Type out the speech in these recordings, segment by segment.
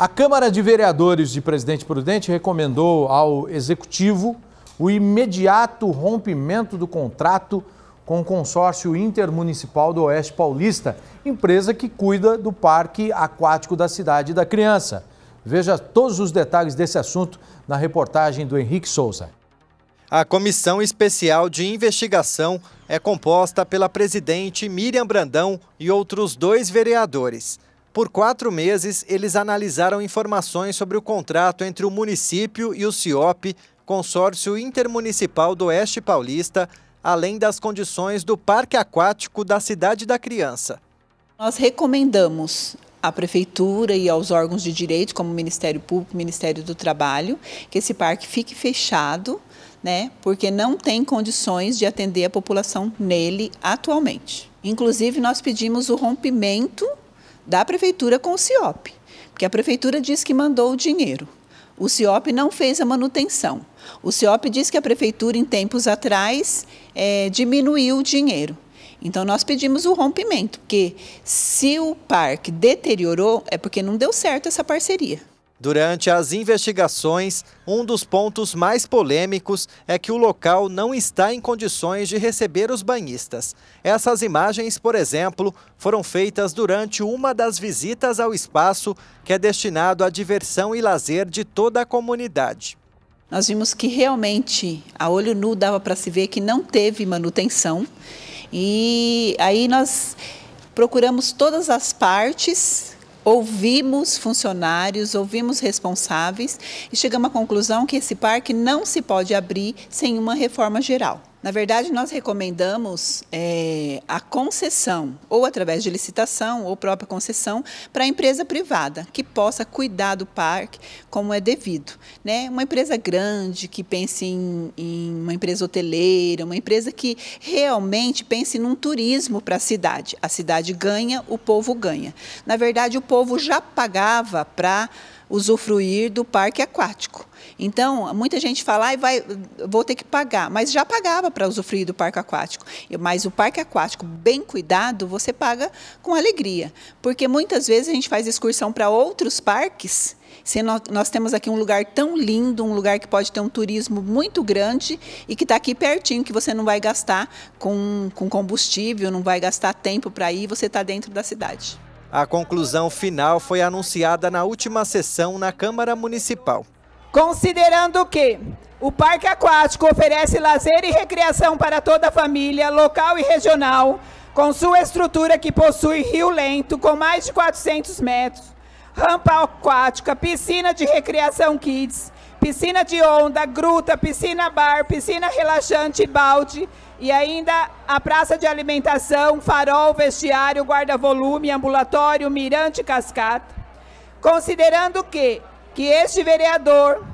A Câmara de Vereadores de Presidente Prudente recomendou ao Executivo o imediato rompimento do contrato com o consórcio intermunicipal do Oeste Paulista, empresa que cuida do Parque Aquático da Cidade da Criança. Veja todos os detalhes desse assunto na reportagem do Henrique Souza. A Comissão Especial de Investigação é composta pela presidente Miriam Brandão e outros dois vereadores. Por quatro meses, eles analisaram informações sobre o contrato entre o município e o CIOP, Consórcio Intermunicipal do Oeste Paulista, além das condições do Parque Aquático da Cidade da Criança. Nós recomendamos à prefeitura e aos órgãos de direito, como o Ministério Público, Ministério do Trabalho, que esse parque fique fechado, né, porque não tem condições de atender a população nele atualmente. Inclusive, nós pedimos o rompimento da prefeitura com o CIOP, porque a prefeitura diz que mandou o dinheiro. O CIOP não fez a manutenção. O CIOP diz que a prefeitura, em tempos atrás, é, diminuiu o dinheiro. Então, nós pedimos o rompimento, porque se o parque deteriorou, é porque não deu certo essa parceria. Durante as investigações, um dos pontos mais polêmicos é que o local não está em condições de receber os banhistas. Essas imagens, por exemplo, foram feitas durante uma das visitas ao espaço que é destinado à diversão e lazer de toda a comunidade. Nós vimos que realmente a olho nu dava para se ver que não teve manutenção. E aí nós procuramos todas as partes Ouvimos funcionários, ouvimos responsáveis e chegamos à conclusão que esse parque não se pode abrir sem uma reforma geral. Na verdade, nós recomendamos é, a concessão, ou através de licitação, ou própria concessão, para a empresa privada, que possa cuidar do parque como é devido. Né? Uma empresa grande, que pense em, em uma empresa hoteleira, uma empresa que realmente pense num turismo para a cidade. A cidade ganha, o povo ganha. Na verdade, o povo já pagava para usufruir do parque aquático. Então, muita gente fala, ah, vai, vou ter que pagar, mas já pagava para usufruir do parque aquático. Mas o parque aquático bem cuidado, você paga com alegria. Porque muitas vezes a gente faz excursão para outros parques se nós, nós, temos aqui um lugar tão lindo, um lugar que pode ter um turismo muito grande e que está aqui pertinho, que você não vai gastar com, com combustível, não vai gastar tempo para ir, você está dentro da cidade. A conclusão final foi anunciada na última sessão na Câmara Municipal. Considerando que o parque aquático oferece lazer e recreação para toda a família, local e regional, com sua estrutura que possui rio lento com mais de 400 metros, rampa aquática, piscina de recreação kids, piscina de onda, gruta, piscina bar, piscina relaxante, balde e ainda a praça de alimentação, farol, vestiário, guarda-volume, ambulatório, mirante, cascata. Considerando que que este vereador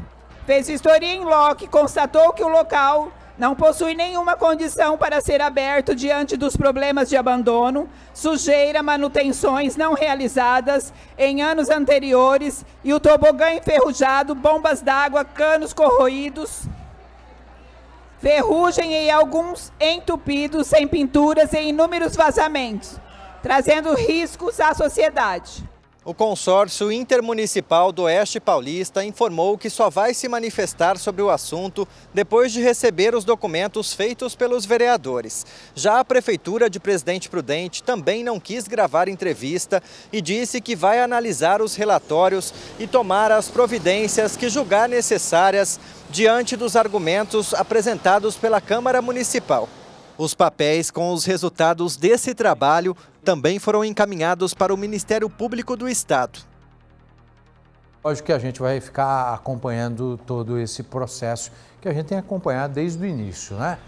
fez vistoria em loco, constatou que o local não possui nenhuma condição para ser aberto diante dos problemas de abandono, sujeira, manutenções não realizadas em anos anteriores e o tobogã enferrujado, bombas d'água, canos corroídos, ferrugem e alguns entupidos, sem pinturas e inúmeros vazamentos, trazendo riscos à sociedade. O consórcio intermunicipal do Oeste Paulista informou que só vai se manifestar sobre o assunto depois de receber os documentos feitos pelos vereadores. Já a Prefeitura de Presidente Prudente também não quis gravar entrevista e disse que vai analisar os relatórios e tomar as providências que julgar necessárias diante dos argumentos apresentados pela Câmara Municipal. Os papéis com os resultados desse trabalho também foram encaminhados para o Ministério Público do Estado. Lógico que a gente vai ficar acompanhando todo esse processo que a gente tem acompanhado desde o início, né?